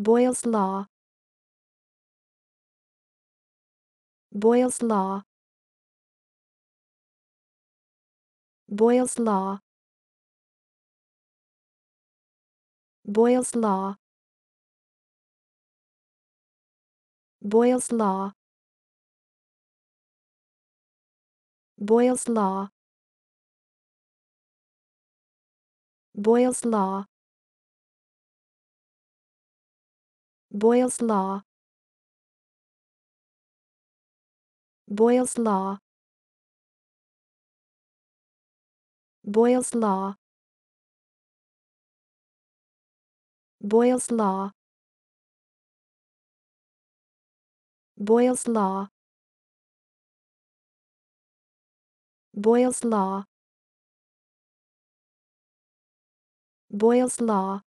Boyle's law Boyle's law Boyle's law Boyle's law Boyle's law Boyle's law Boyle's law Boyle's Law Boyle's Law Boyle's Law Boyle's Law Boyle's Law Boyle's Law Boyle's Law